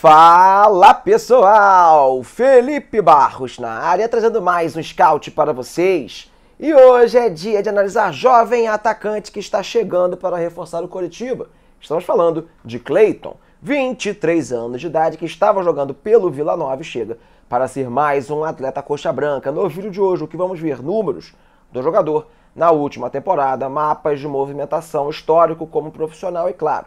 Fala pessoal, Felipe Barros na área trazendo mais um scout para vocês. E hoje é dia de analisar jovem atacante que está chegando para reforçar o Coritiba. Estamos falando de Clayton, 23 anos de idade, que estava jogando pelo Vila Nova e chega para ser mais um atleta coxa branca. No vídeo de hoje, o que vamos ver números do jogador na última temporada, mapas de movimentação, histórico como profissional e claro,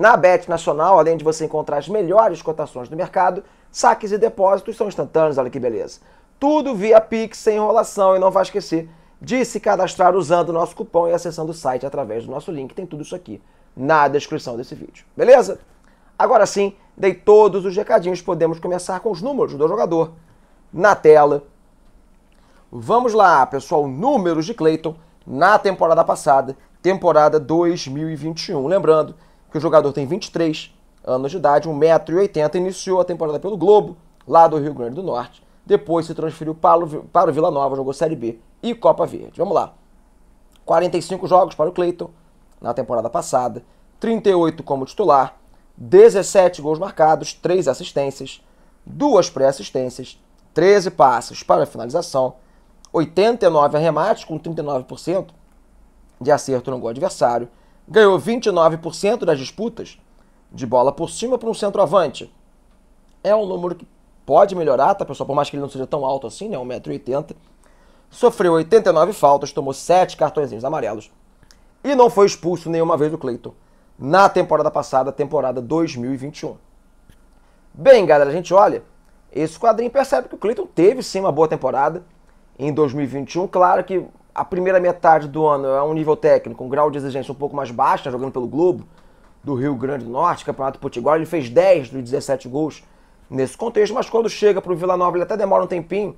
na Bet Nacional, além de você encontrar as melhores cotações do mercado, saques e depósitos são instantâneos, olha que beleza. Tudo via Pix, sem enrolação, e não vai esquecer de se cadastrar usando o nosso cupom e acessando o site através do nosso link. Tem tudo isso aqui na descrição desse vídeo, beleza? Agora sim, dei todos os recadinhos, podemos começar com os números do jogador na tela. Vamos lá, pessoal, números de Clayton na temporada passada, temporada 2021. Lembrando porque o jogador tem 23 anos de idade, 1,80m, iniciou a temporada pelo Globo, lá do Rio Grande do Norte. Depois se transferiu para o Vila Nova, jogou Série B e Copa Verde. Vamos lá. 45 jogos para o Cleiton na temporada passada, 38 como titular, 17 gols marcados, 3 assistências, 2 pré-assistências, 13 passes para finalização, 89 arremates com 39% de acerto no gol adversário, ganhou 29% das disputas de bola por cima para um centroavante. É um número que pode melhorar, tá, pessoal? Por mais que ele não seja tão alto assim, né? 1,80m. Sofreu 89 faltas, tomou 7 cartõezinhos amarelos. E não foi expulso nenhuma vez do Cleiton na temporada passada, temporada 2021. Bem, galera, a gente olha, esse quadrinho percebe que o Cleiton teve sim uma boa temporada em 2021. Claro que a primeira metade do ano é um nível técnico, um grau de exigência um pouco mais baixo, né, jogando pelo Globo, do Rio Grande do Norte, Campeonato Potiguar, ele fez 10 dos 17 gols nesse contexto, mas quando chega para o Vila Nova ele até demora um tempinho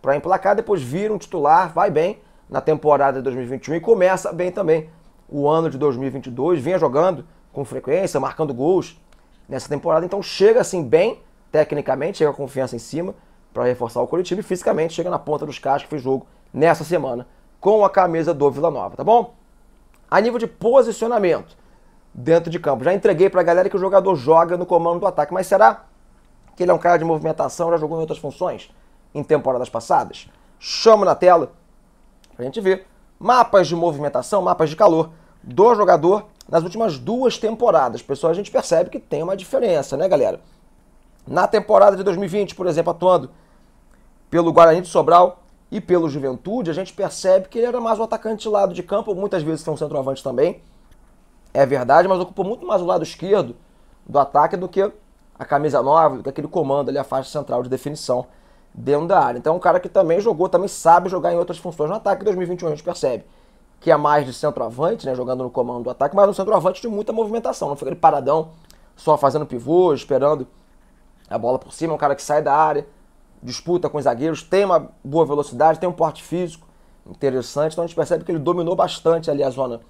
para emplacar, depois vira um titular, vai bem na temporada de 2021 e começa bem também o ano de 2022, vinha jogando com frequência, marcando gols nessa temporada, então chega assim bem tecnicamente, chega a confiança em cima para reforçar o coletivo e fisicamente chega na ponta dos cascos, fez jogo nessa semana com a camisa do Vila Nova, tá bom? A nível de posicionamento dentro de campo, já entreguei para a galera que o jogador joga no comando do ataque, mas será que ele é um cara de movimentação, já jogou em outras funções em temporadas passadas? Chama na tela para a gente ver mapas de movimentação, mapas de calor do jogador nas últimas duas temporadas. Pessoal, a gente percebe que tem uma diferença, né, galera? Na temporada de 2020, por exemplo, atuando pelo Guarani de Sobral, e pelo Juventude, a gente percebe que ele era mais um atacante de lado de campo, muitas vezes foi um centroavante também. É verdade, mas ocupou muito mais o lado esquerdo do ataque do que a camisa nova, do que aquele comando ali, a faixa central de definição dentro da área. Então é um cara que também jogou, também sabe jogar em outras funções no ataque. Em 2021 a gente percebe que é mais de centroavante, né, jogando no comando do ataque, mas um centroavante de muita movimentação. Não fica ele paradão, só fazendo pivô, esperando a bola por cima. É um cara que sai da área, disputa com os zagueiros, tem uma boa velocidade, tem um porte físico interessante. Então a gente percebe que ele dominou bastante ali a zona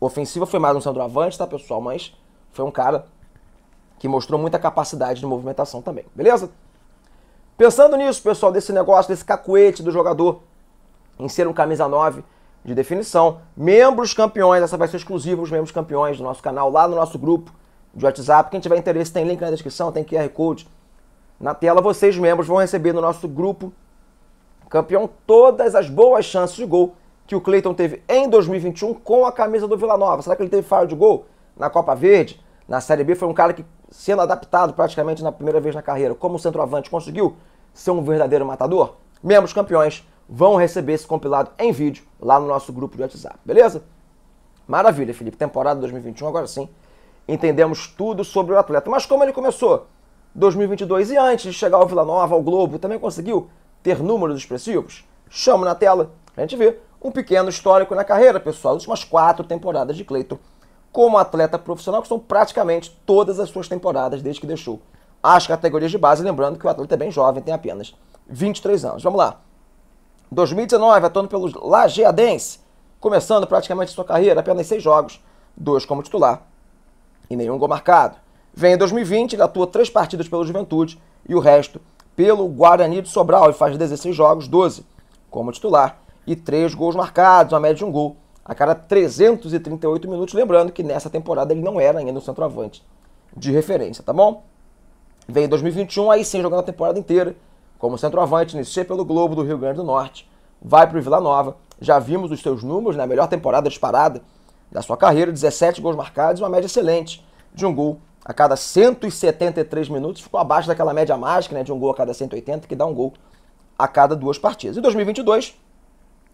ofensiva. Foi mais um centroavante, tá, pessoal? Mas foi um cara que mostrou muita capacidade de movimentação também, beleza? Pensando nisso, pessoal, desse negócio, desse cacuete do jogador em ser um camisa 9 de definição, membros campeões, essa vai ser exclusiva, os membros campeões do nosso canal, lá no nosso grupo de WhatsApp. Quem tiver interesse, tem link na descrição, tem QR Code na tela, vocês membros vão receber no nosso grupo campeão todas as boas chances de gol que o Cleiton teve em 2021 com a camisa do Vila Nova. Será que ele teve falha de gol na Copa Verde? Na Série B foi um cara que, sendo adaptado praticamente na primeira vez na carreira como centroavante, conseguiu ser um verdadeiro matador? Membros campeões vão receber esse compilado em vídeo lá no nosso grupo de WhatsApp, beleza? Maravilha, Felipe. Temporada 2021, agora sim. Entendemos tudo sobre o atleta. Mas como ele começou? 2022 e antes de chegar ao Vila Nova, ao Globo, também conseguiu ter números expressivos? Chamo na tela, a gente vê um pequeno histórico na carreira, pessoal. As últimas quatro temporadas de Cleiton como atleta profissional, que são praticamente todas as suas temporadas desde que deixou as categorias de base. Lembrando que o atleta é bem jovem, tem apenas 23 anos. Vamos lá. 2019, atuando pelos Lajeadense, começando praticamente sua carreira, apenas seis jogos, dois como titular e nenhum gol marcado. Vem em 2020, ele atua três partidas pelo Juventude e o resto pelo Guarani de Sobral e faz 16 jogos, 12 como titular e três gols marcados, uma média de um gol a cada 338 minutos. Lembrando que nessa temporada ele não era ainda um centroavante de referência, tá bom? Vem em 2021, aí sim jogando a temporada inteira como centroavante, iniciou pelo Globo do Rio Grande do Norte, vai para o Vila Nova. Já vimos os seus números na né? melhor temporada disparada da sua carreira: 17 gols marcados, uma média excelente de um gol a cada 173 minutos, ficou abaixo daquela média mágica né, de um gol a cada 180, que dá um gol a cada duas partidas. Em 2022,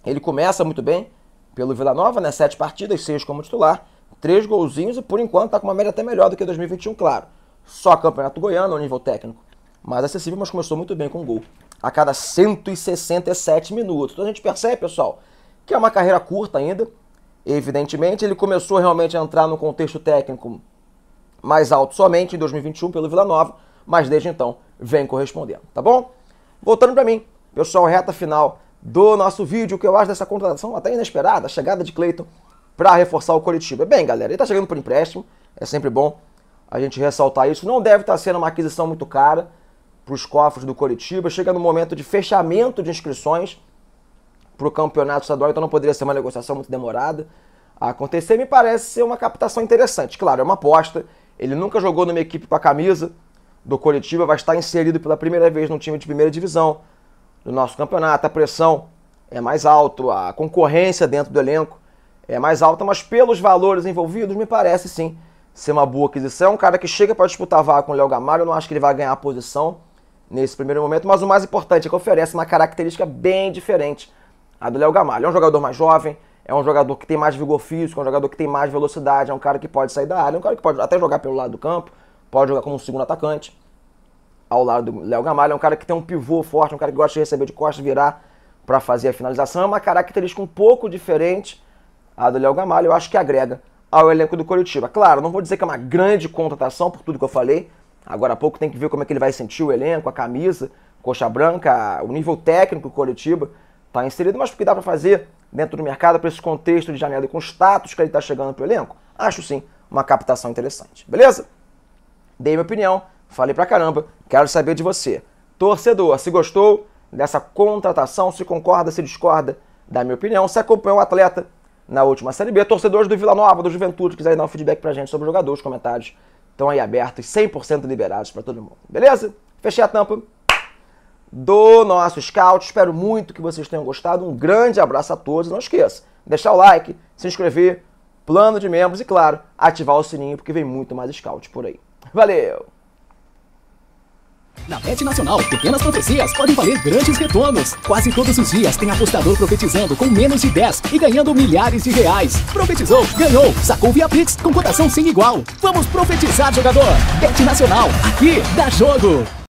ele começa muito bem pelo Vila Nova, né, sete partidas, seis como titular, três golzinhos e por enquanto tá com uma média até melhor do que 2021, claro. Só Campeonato Goiano, ao nível técnico mais acessível, mas começou muito bem com um gol a cada 167 minutos. Então a gente percebe, pessoal, que é uma carreira curta ainda. Evidentemente, ele começou realmente a entrar no contexto técnico mais alto somente em 2021 pelo Vila Nova, mas desde então vem correspondendo, tá bom? Voltando para mim, pessoal, reta final do nosso vídeo, o que eu acho dessa contratação até inesperada, a chegada de Cleiton para reforçar o Coritiba. Bem, galera, ele está chegando por empréstimo, é sempre bom a gente ressaltar isso. Não deve estar tá sendo uma aquisição muito cara para os cofres do Coritiba. Chega no momento de fechamento de inscrições para o campeonato estadual, então não poderia ser uma negociação muito demorada a acontecer. Me parece ser uma captação interessante. Claro, é uma aposta, ele nunca jogou numa equipe com a camisa do Coritiba, vai estar inserido pela primeira vez num time de primeira divisão do nosso campeonato. A pressão é mais alta, a concorrência dentro do elenco é mais alta, mas pelos valores envolvidos, me parece sim ser uma boa aquisição. Um cara que chega para disputar vaga com o Léo Gamalho, eu não acho que ele vai ganhar a posição nesse primeiro momento, mas o mais importante é que oferece uma característica bem diferente a do Léo Gamalho. É um jogador mais jovem, é um jogador que tem mais vigor físico, é um jogador que tem mais velocidade, é um cara que pode sair da área, é um cara que pode até jogar pelo lado do campo, pode jogar como um segundo atacante, ao lado do Léo Gamalho, é um cara que tem um pivô forte, é um cara que gosta de receber de costas, virar para fazer a finalização, é uma característica um pouco diferente a do Léo Gamalho, eu acho que agrega ao elenco do Coritiba. Claro, não vou dizer que é uma grande contratação por tudo que eu falei, agora há pouco tem que ver como é que ele vai sentir o elenco, a camisa, coxa branca, o nível técnico do Coritiba, está inserido, mas o que dá para fazer dentro do mercado para esse contexto de janela e com o status que ele está chegando para o elenco? Acho sim uma captação interessante. Beleza? Dei minha opinião, falei pra caramba, quero saber de você. Torcedor, se gostou dessa contratação, se concorda, se discorda da minha opinião, se acompanhou o atleta na última Série B, torcedores do Vila Nova, do Juventude, quiserem dar um feedback pra gente sobre o jogador, os comentários estão aí abertos, 100% liberados para todo mundo. Beleza? Fechei a tampa do nosso scout. Espero muito que vocês tenham gostado. Um grande abraço a todos. Não esqueça, deixar o like, se inscrever, plano de membros e, claro, ativar o sininho porque vem muito mais scout por aí. Valeu! Na Bet Nacional, pequenas profecias podem valer grandes retornos. Quase todos os dias tem apostador profetizando com menos de 10 e ganhando milhares de reais. Profetizou, ganhou, sacou via Pix com cotação sem igual. Vamos profetizar, jogador! Bet Nacional, aqui, dá jogo!